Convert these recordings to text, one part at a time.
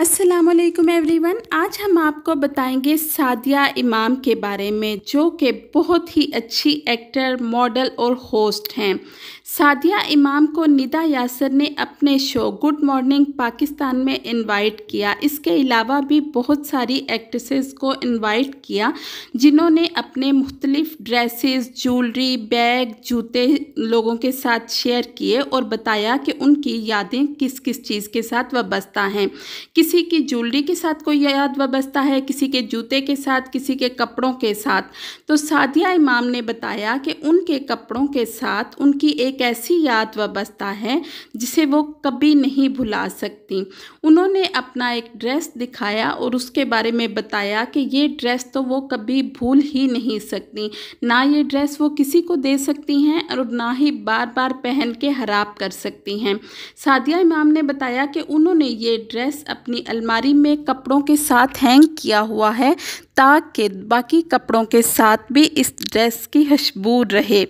every everyone आज हम आपको बताएंगे सादिया इमाम के बारे में जो कि बहुत ही अच्छी एक्टर मॉडल और होस्ट हैं सादिया इमाम को निदा यासर ने अपने शो गुड मॉर्निंग पाकिस्तान में इनवाइट किया इसके अलावा भी बहुत सारी एक्ट्रेसेस को इनवाइट किया जिन्होंने अपने मुख्तलिफ ड्रेसेस ज्वेलरी बैग जूते लोगों के साथ शेयर किए और बताया कि उनकी यादें किस किस चीज़ के साथ वाबस्ता हैं किस किसी की ज्वेलरी के साथ कोई याद वाबस्ता है किसी के जूते के साथ किसी के कपड़ों के साथ तो सादिया इमाम ने बताया कि उनके कपड़ों के साथ उनकी एक ऐसी याद वाबस्ता है जिसे वो कभी नहीं भुला सकती उन्होंने अपना एक ड्रेस दिखाया और उसके बारे में बताया कि ये ड्रेस तो वो कभी भूल ही नहीं सकती ना ये ड्रेस वो किसी को दे सकती हैं और ना ही बार बार पहन के हराब कर सकती हैं सादिया इमाम ने बताया कि उन्होंने ये ड्रेस अपनी अपनी अलमारी में कपड़ों के साथ हैंग किया हुआ है ताकि बाकी कपड़ों के साथ भी इस ड्रेस की खुशबू रहे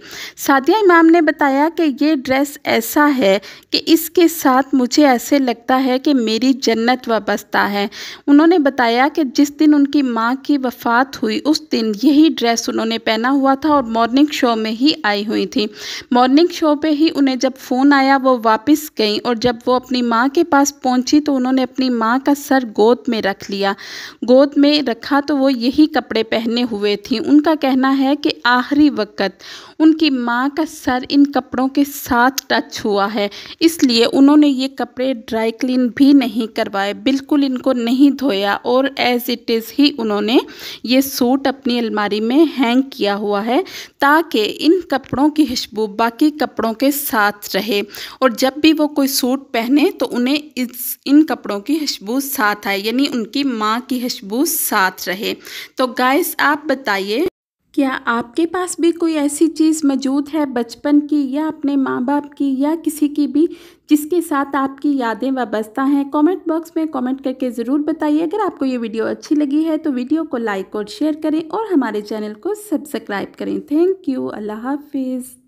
सादिया इमाम ने बताया कि ये ड्रेस ऐसा है कि इसके साथ मुझे ऐसे लगता है कि मेरी जन्नत वाबस्ता है उन्होंने बताया कि जिस दिन उनकी माँ की वफ़ात हुई उस दिन यही ड्रेस उन्होंने पहना हुआ था और मॉर्निंग शो में ही आई हुई थी मॉर्निंग शो पर ही उन्हें जब फ़ोन आया वो वापस गई और जब वो अपनी माँ के पास पहुँची तो उन्होंने अपनी माँ का सर गोद में रख लिया गोद में रखा तो वो यही कपड़े पहने हुए थी उनका कहना है कि आखिरी वक्त उनकी माँ का सर इन कपड़ों के साथ टच हुआ है इसलिए उन्होंने ये कपड़े ड्राई क्लीन भी नहीं करवाए बिल्कुल इनको नहीं धोया और एज़ इट इज़ ही उन्होंने ये सूट अपनी अलमारी में हैंग किया हुआ है ताकि इन कपड़ों की खुशबू बाकी कपड़ों के साथ रहे और जब भी वो कोई सूट पहने तो उन्हें इस इन कपड़ों की खुशबू साथ आए यानी उनकी माँ की खुशबू साथ रहे तो गाइस आप बताइए क्या आपके पास भी कोई ऐसी चीज़ मौजूद है बचपन की या अपने माँ बाप की या किसी की भी जिसके साथ आपकी यादें वाबस्ता हैं कमेंट बॉक्स में कमेंट करके ज़रूर बताइए अगर आपको ये वीडियो अच्छी लगी है तो वीडियो को लाइक और शेयर करें और हमारे चैनल को सब्सक्राइब करें थैंक यू अल्लाह हाफिज़